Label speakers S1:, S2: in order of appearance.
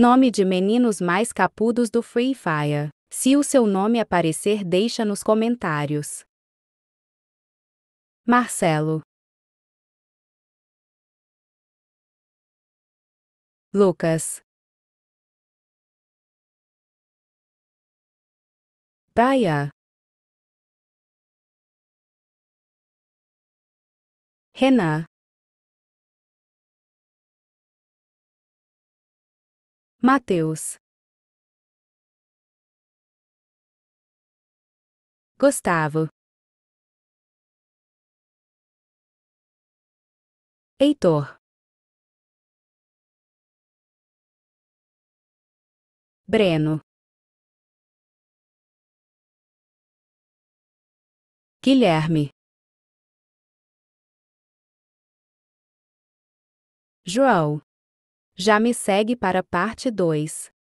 S1: Nome de meninos mais capudos do Free Fire. Se o seu nome aparecer, deixa
S2: nos comentários. Marcelo. Lucas. Baia. Renan. Mateus. Gustavo. Heitor. Breno. Guilherme. João. Já me segue para parte 2.